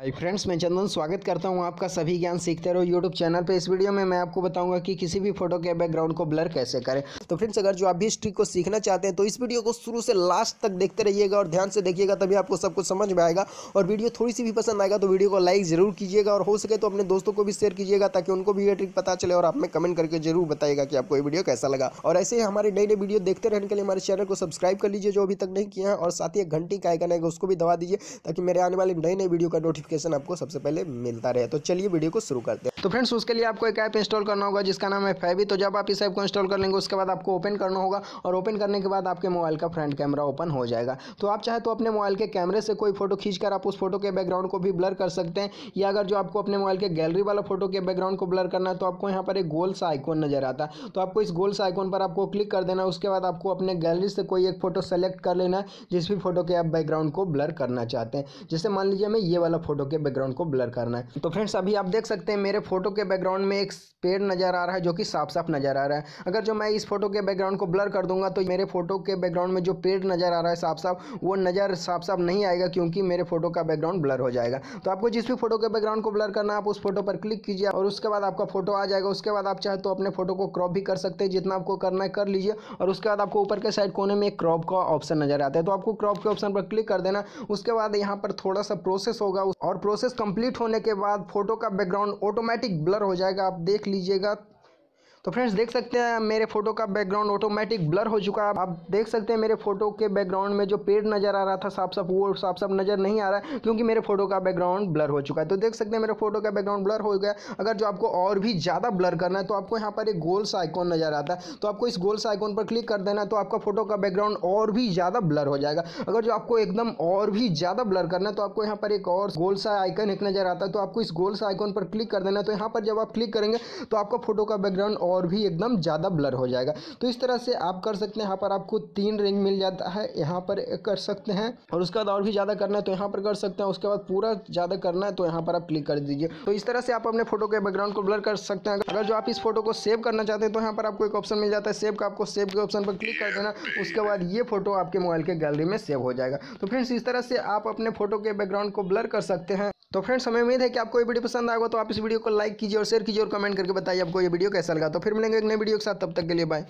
hi friends मैं चंदन स्वागत करता हूं आपका सभी ज्ञान सीखते रहो यूट्यूब चैनल पे इस वीडियो में मैं आपको बताऊंगा कि किसी भी फोटो के बैकग्राउंड को ब्लर कैसे करें तो फ्रेंड्स अगर जो आप भी इस ट्रिक को सीखना चाहते हैं तो इस वीडियो को शुरू से लास्ट तक देखते रहिएगा और ध्यान से देखिएगा तभी आपको सब कुछ समझ में आएगा और वीडियो थोड़ी सी भी पसंद आएगा तो वीडियो को लाइक जरूर कीजिएगा और हो सके तो अपने दोस्तों को भी शेयर कीजिएगा ताकि उनको भी ये ट्रिक पता चले और आप में कमेंट करके जरूर बताएगा कि आपको ये वीडियो कैसा लगा और ऐसे ही हमारे नई नई वीडियो देखते रहने के लिए हमारे चैनल को सब्सक्राइब कर लीजिए जो अभी तक नहीं किया है और साथ ही एक घंटी का आइकन है उसको भी दवा दीजिए ताकि मेरे आने वाले नए नए वीडियो का नोटिफिक नोटिफिकेशन आपको सबसे पहले मिलता रहे तो चलिए वीडियो को शुरू करते हैं तो फ्रेंड्स उसके लिए आपको एक ऐप इंस्टॉल करना होगा जिसका नाम है फैवी तो जब आप इस ऐप को इंस्टॉल कर लेंगे उसके बाद आपको ओपन करना होगा और ओपन करने के बाद आपके मोबाइल का फ्रंट कैमरा ओपन हो जाएगा तो आप चाहे तो अपने मोबाइल के कैमरे से कोई फोटो खींचकर आप उस फोटो के बैकग्राउंड को भी ब्लर कर सकते हैं या अगर जो आपको अपने मोबाइल के गैलरी वाला फोटो के बैकग्राउंड को ब्लर करना है तो आपको यहाँ पर एक गोल सा आइकॉन नजर आता है तो आपको इस गोल सा आइकॉन पर आपको क्लिक कर देना उसके बाद आपको अपने गैलरी से कोई एक फोटो सेलेक्ट कर लेना जिस भी फोटो के आप बैकग्राउंड को ब्लर करना चाहते हैं जैसे मान लीजिए मैं ये वाला फोटो फोटो के बैकग्राउंड को ब्लर करना है तो फ्रेंड्स अभी आप देख सकते हैं मेरे फोटो के बैकग्राउंड में एक पेड़ नजर आ रहा है जो कि साफ साफ नजर आ रहा है अगर जो मैं इस फोटो के बैकग्राउंड को ब्लर कर दूंगा तो मेरे फोटो के बैकग्राउंड में जो पेड़ नजर आ रहा है साफ साफ वो नज़र साफ साफ नहीं आएगा क्योंकि मेरे फोटो का बैकग्राउंड ब्लर हो जाएगा तो आपको जिस भी फोटो के बैकग्राउंड को ब्लर करना है आप उस फोटो पर क्लिक कीजिए और उसके बाद आपका फोटो आ जाएगा उसके बाद आप चाहे तो अपने फोटो को क्रॉप भी कर सकते हैं जितना आपको करना है कर लीजिए और उसके बाद आपको ऊपर के साइड कोने में एक क्रॉप का ऑप्शन नजर आता है तो आपको क्रॉप के ऑप्शन पर क्लिक कर देना उसके बाद यहाँ पर थोड़ा सा प्रोसेस होगा और प्रोसेस कंप्लीट होने के बाद फ़ोटो का बैकग्राउंड ऑटोमेटिक ब्लर हो जाएगा आप देख लीजिएगा तो फ्रेंड्स देख सकते हैं मेरे फोटो का बैकग्राउंड ऑटोमेटिक ब्लर हो चुका है आप देख सकते हैं मेरे फोटो के बैकग्राउंड में जो पेड़ नजर आ रहा था साफ साफ वो साफ साफ नजर नहीं आ रहा है क्योंकि मेरे फोटो का बैकग्राउंड ब्लर हो चुका है तो देख सकते हैं मेरे फोटो का बैकग्राउंड ब्लर हो गया अगर जो आपको और भी ज़्यादा ब्लर करना है तो आपको यहाँ पर एक गोल आइकॉन नजर आता है तो आपको इस गोल्स आइकॉन पर क्लिक कर देना तो आपका फोटो का बैकग्राउंड और भी ज़्यादा ब्लर हो जाएगा अगर जो आपको एकदम और भी ज़्यादा ब्लर करना है तो आपको यहाँ पर एक और गोल सा आइकन एक नजर आता है तो आपको इस सा आइकॉन पर क्लिक कर देना तो यहाँ पर जब आप क्लिक करेंगे तो आपका फोटो का बैकग्राउंड और भी एकदम ज़्यादा ब्लर हो जाएगा तो इस तरह से आप कर सकते हैं यहाँ पर आपको तीन रेंज मिल जाता है यहाँ पर कर सकते हैं और उसके बाद और भी ज़्यादा करना है तो यहाँ पर कर सकते हैं उसके बाद पूरा ज़्यादा करना है तो यहाँ पर आप क्लिक कर दीजिए तो इस तरह से आप अपने फोटो के बैकग्राउंड को ब्लर कर सकते हैं अगर जो आप इस फोटो को सेव करना चाहते हैं तो यहाँ पर आपको एक ऑप्शन मिल जाता है सेव का आपको सेव के ऑप्शन पर क्लिक कर देना उसके बाद ये फोटो आपके मोबाइल के गैलरी में सेव हो जाएगा तो फ्रेंड्स इस तरह से आप अपने फोटो के बैकग्राउंड को ब्लर कर सकते हैं तो फ्रेंड्स हमें उम्मीद है कि आपको ये वीडियो पसंद आएगा तो आप इस वीडियो को लाइक कीजिए और शेयर कीजिए और कमेंट करके बताइए आपको ये वीडियो कैसा लगा तो तो फिर मिलेंगे एक नए वीडियो के साथ तब तक के लिए बाय